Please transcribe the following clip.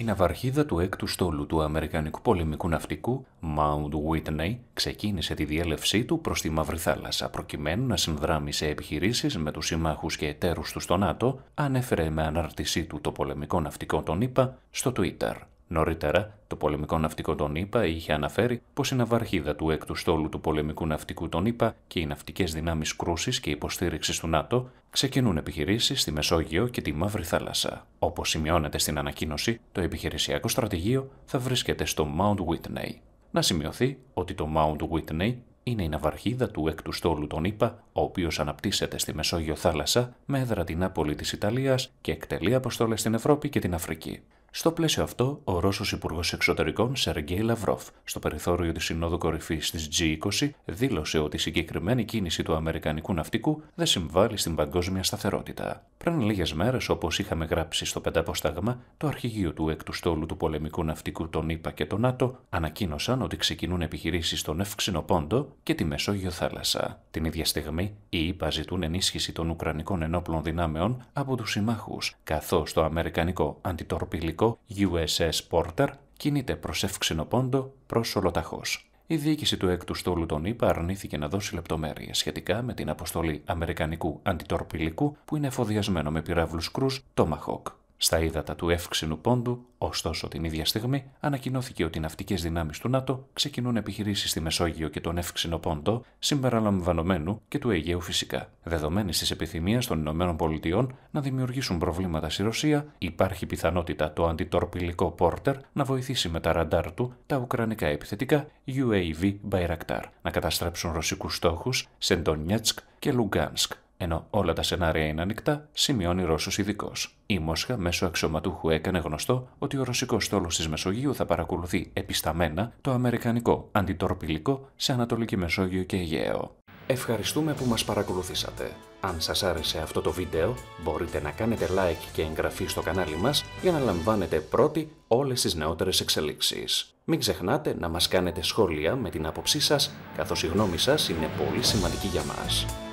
Η ναυαρχίδα του έκτου στόλου του Αμερικανικού πολεμικού ναυτικού, Mount Whitney, ξεκίνησε τη διέλευσή του προς τη Μαύρη Θάλασσα προκειμένου να συνδράμει σε επιχειρήσεις με τους συμμάχους και εταίρους τους στο ΝΑΤΟ, ανέφερε με ανάρτησή του το πολεμικό ναυτικό τον ΗΠΑ στο Twitter. Νωρίτερα, το πολεμικό ναυτικό των ΗΠΑ είχε αναφέρει πως η ναυαρχίδα του έκτου στόλου του πολεμικού ναυτικού των ΗΠΑ και οι ναυτικές δυνάμεις κρούσης και υποστήριξης του ΝΑΤΟ ξεκινούν επιχειρήσεις στη Μεσόγειο και τη Μαύρη Θάλασσα. Όπως σημειώνεται στην ανακοίνωση, το επιχειρησιακό στρατηγείο θα βρίσκεται στο Mount Whitney. Να σημειωθεί ότι το Mount Whitney είναι η ναυαρχίδα του έκτου στόλου των ΗΠΑ, ο οποίος αναπτύσσεται στη Μεσόγειο θάλασσα με έδρα την Άπολη της Ιταλίας και εκτελεί αποστόλε στην Ευρώπη και την Αφρική. Στο πλαίσιο αυτό, ο Ρώσος Υπουργός Εξωτερικών Σεργέη Λαυρόφ, στο περιθώριο της Συνόδου Κορυφής της G20, δήλωσε ότι η συγκεκριμένη κίνηση του Αμερικανικού ναυτικού δεν συμβάλλει στην παγκόσμια σταθερότητα. Πριν λίγες μέρες, όπως είχαμε γράψει στο πενταπόσταγμα, το αρχηγείο του εκ του στόλου του πολεμικού ναυτικού των ΗΠΑ και των ΝΑΤΟ ανακοίνωσαν ότι ξεκινούν επιχειρήσεις στον Εύξηνο Πόντο και τη Μεσόγειο Θάλασσα. Την ίδια στιγμή, οι ΗΠΑ ζητούν ενίσχυση των Ουκρανικών ενόπλων δυνάμεων από τους συμμάχους, καθώς το Αμερικανικό αντιτορπιλικό USS Porter κινείται προς εύξηνο πόντο προς ολοταχώς. Η διοίκηση του έκτου στόλου των ΗΠΑ αρνήθηκε να δώσει λεπτομέρειες σχετικά με την αποστολή Αμερικανικού αντιτορπιλικού που είναι εφοδιασμένο με πυράβλους το Μαχόκ. Στα ύδατα του εύξηνου πόντου, ωστόσο την ίδια στιγμή, ανακοινώθηκε ότι οι ναυτικές δυνάμεις του ΝΑΤΟ ξεκινούν επιχειρήσεις στη Μεσόγειο και τον εύξηνο πόντο, συμπεριλαμβανομένου και του Αιγαίου φυσικά. Δεδομένης της επιθυμίας των ΗΠΑ να δημιουργήσουν προβλήματα στη Ρωσία, υπάρχει πιθανότητα το αντιτορπιλικό Πόρτερ να βοηθήσει με τα ραντάρ του τα ουκρανικά επιθετικά UAV Bayraktar να καταστρέψουν ρωσικούς στόχους σε Ντονιέτσκ και Λουγκάνσκ ενώ όλα τα σενάρια είναι ανοιχτά, σημειώνει Ρώσος ειδικός. Η Μόσχα μέσω αξιωματούχου έκανε γνωστό ότι ο ρωσικός στόλος της Μεσογείου θα παρακολουθεί επισταμένα το αμερικανικό αντιτορπιλικό σε Ανατολική Μεσόγειο και Αιγαίο. Ευχαριστούμε που μας παρακολουθήσατε. Αν σας άρεσε αυτό το βίντεο, μπορείτε να κάνετε like και εγγραφή στο κανάλι μας για να λαμβάνετε πρώτοι όλες τις νεότερες εξελίξεις. Μην ξεχνάτε να μας κάνετε σχόλια με την άποψή σας, καθώς η γνώμη σας είναι πολύ σημαντική για μας.